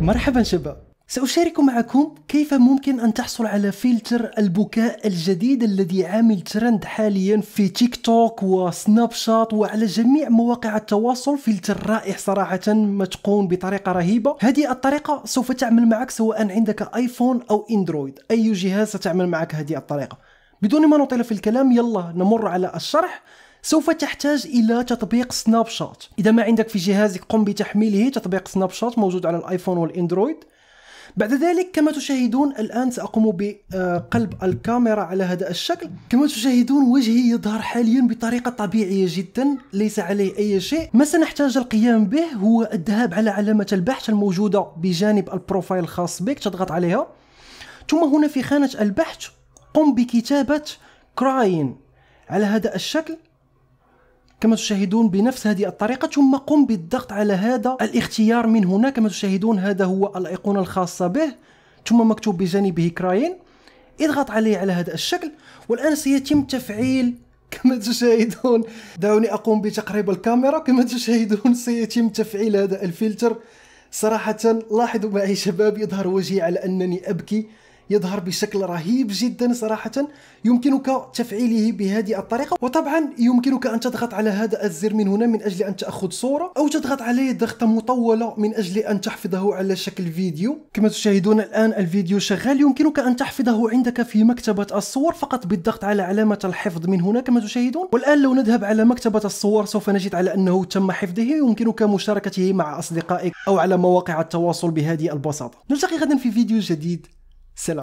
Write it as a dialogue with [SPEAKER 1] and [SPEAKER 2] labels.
[SPEAKER 1] مرحبا شباب سأشارك معكم كيف ممكن أن تحصل على فلتر البكاء الجديد الذي عامل ترند حاليا في تيك توك وسناب شات وعلى جميع مواقع التواصل فلتر رائع صراحة متقون بطريقة رهيبة هذه الطريقة سوف تعمل معك سواء عندك ايفون أو اندرويد أي جهاز ستعمل معك هذه الطريقة بدون ما نطيل في الكلام يلا نمر على الشرح سوف تحتاج الى تطبيق سناب شات اذا ما عندك في جهازك قم بتحميله تطبيق سناب شات موجود على الايفون والاندرويد بعد ذلك كما تشاهدون الان ساقوم بقلب الكاميرا على هذا الشكل كما تشاهدون وجهي يظهر حاليا بطريقه طبيعيه جدا ليس عليه اي شيء ما سنحتاج القيام به هو الذهاب على علامه البحث الموجوده بجانب البروفايل الخاص بك تضغط عليها ثم هنا في خانه البحث قم بكتابه كراين على هذا الشكل كما تشاهدون بنفس هذه الطريقة ثم قم بالضغط على هذا الاختيار من هنا كما تشاهدون هذا هو الأيقونة الخاصة به ثم مكتوب بجانبه كراين اضغط عليه على هذا الشكل والآن سيتم تفعيل كما تشاهدون دعوني أقوم بتقريب الكاميرا كما تشاهدون سيتم تفعيل هذا الفلتر صراحة لاحظوا معي شباب يظهر وجهي على أنني أبكي يظهر بشكل رهيب جدا صراحة يمكنك تفعيله بهذه الطريقة وطبعا يمكنك أن تضغط على هذا الزر من هنا من أجل أن تأخذ صورة أو تضغط عليه ضغطة مطولة من أجل أن تحفظه على شكل فيديو كما تشاهدون الآن الفيديو شغال يمكنك أن تحفظه عندك في مكتبة الصور فقط بالضغط على علامة الحفظ من هنا كما تشاهدون والآن لو نذهب على مكتبة الصور سوف نجد على أنه تم حفظه يمكنك مشاركته مع أصدقائك أو على مواقع التواصل بهذه البساطة نلتقي غدا في فيديو جديد c'est là.